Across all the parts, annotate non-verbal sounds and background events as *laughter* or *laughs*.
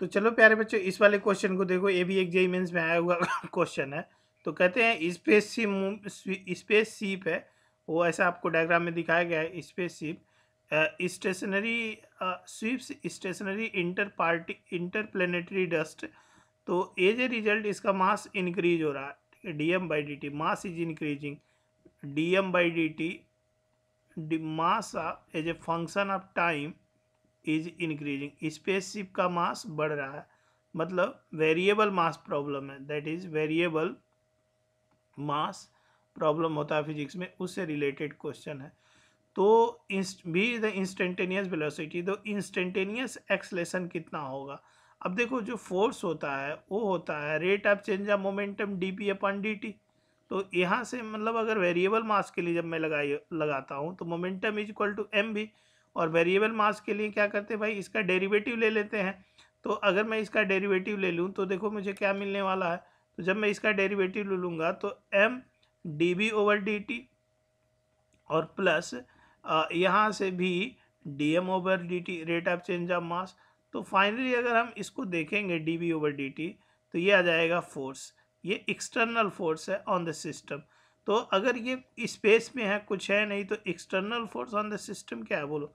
तो चलो प्यारे बच्चों इस वाले क्वेश्चन को देखो ये भी एक जेई मेन्स में आया हुआ क्वेश्चन *laughs* है तो कहते हैं स्पेस शिप स्पेस शिप है वो ऐसा आपको डायग्राम में दिखाया गया है spaceship stationary sweeps stationary inter party planetary dust तो एज ए रिजल्ट इसका मास इंक्रीज हो रहा है ठीक है D M by D T mass is increasing D M by D T mass as a function of time is increasing spaceship का mass बढ़ रहा है मतलब वेरिएबल मास प्रॉब्लम है that is variable mass problem होता है physics में उससे रिलेटेड क्वेश्चन है तो भी द इंस्टेंटेनियस वेलोसिटी तो इंस्टेंटेनियस एक्सलेशन कितना होगा अब देखो जो फोर्स होता है वो होता है rate of change of momentum D P upon D T तो यहाँ से मतलब अगर वेरिएबल मास के लिए जब मैं लगाई लगाता हूँ तो momentum is equal to M भी और वेरिएबल मास के लिए क्या करते हैं भाई इसका डेरिवेटिव ले लेते हैं तो अगर मैं इसका डेरिवेटिव ले लूँ तो देखो मुझे क्या मिलने वाला है तो जब मैं इसका डेरिवेटिव ले लूँगा तो M D B over D T और प्लस यहाँ से भी D M over D T rate of change of mass तो फाइनली अगर हम इसको देखेंगे D B over D T तो ये आ जाएगा फोर्स ये एक्सटर्नल फोर्स है ऑन द सिस्टम तो अगर ये स्पेस में है कुछ है नहीं तो external force on the system क्या है बोलो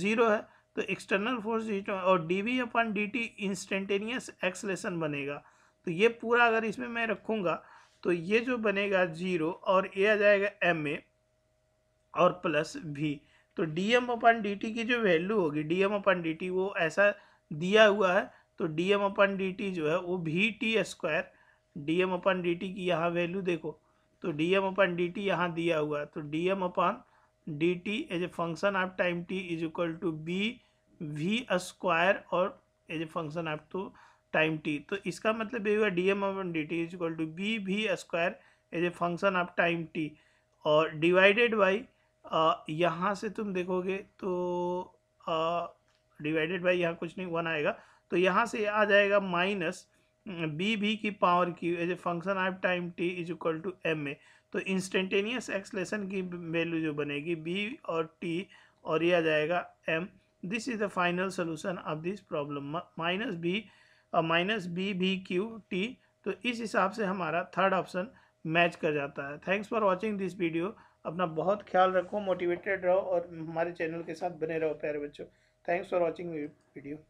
ज़ीरो है तो एक्सटर्नल फोर्स और D V upon D T instantaneous acceleration बनेगा तो ये पूरा अगर इसमें मैं रखूँगा तो ये जो बनेगा जीरो और ये आ जाएगा एम ए और प्लस वी तो D M upon D T की जो वैल्यू होगी D M upon D T वो ऐसा दिया हुआ है तो D M upon D T जो है वो भी T square D M upon D T की यहाँ वैल्यू देखो तो D M upon D T यहाँ दिया हुआ तो D M upon D T as a function of time T is equal to B V square और as a function of to time T तो इसका मतलब ये हुआ D M upon D T is equal to B V square as a function of time T और divided by यहाँ से तुम देखोगे तो डिवाइडेड बाई यहाँ कुछ नहीं वन आएगा तो यहाँ से आ जाएगा माइनस बी भी की power Q as a function of time T is equal to M A तो इंस्टेंटेनियस एक्सलेशन की वैल्यू जो बनेगी बी और टी और ये आ जाएगा M this is the final solution of this problem minus B minus B भी क्यू टी तो इस हिसाब से हमारा थर्ड ऑप्शन मैच कर जाता है thanks for watching this video अपना बहुत ख्याल रखो मोटिवेटेड रहो और हमारे चैनल के साथ बने रहो प्यारे बच्चों थैंक्स फॉर वॉचिंग वीडियो